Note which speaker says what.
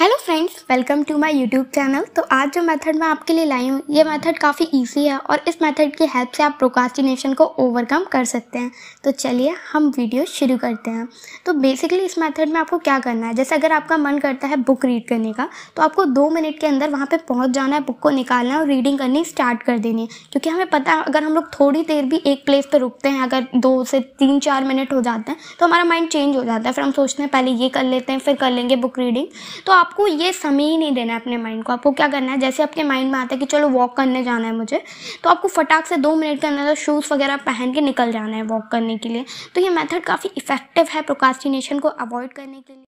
Speaker 1: hello friends welcome to my YouTube channel तो आज जो मेथड मैं आपके लिए लाई हूँ ये मेथड काफ़ी इजी है और इस मेथड की हेल्प से आप प्रोकास्टिनेशन को ओवरकम कर सकते हैं तो चलिए हम वीडियो शुरू करते हैं तो बेसिकली इस मेथड में आपको क्या करना है जैसे अगर आपका मन करता है बुक रीड करने का तो आपको दो मिनट के अंदर वहाँ पर पहुँच जाना है बुक को निकालना है और रीडिंग करनी स्टार्ट कर देनी है क्योंकि हमें पता है अगर हम लोग थोड़ी देर भी एक प्लेस पर रुकते हैं अगर दो से तीन चार मिनट हो जाते हैं तो हमारा माइंड चेंज हो जाता है फिर हम सोचते हैं पहले ये कर लेते हैं फिर कर लेंगे बुक रीडिंग तो आप आपको ये समय ही नहीं देना है अपने माइंड को आपको क्या करना है जैसे आपके माइंड में आता है कि चलो वॉक करने जाना है मुझे तो आपको फटाक से दो मिनट के अंदर शूज़ वगैरह पहन के निकल जाना है वॉक करने के लिए तो ये मेथड काफ़ी इफेक्टिव है प्रोकास्टिनेशन को अवॉइड करने के लिए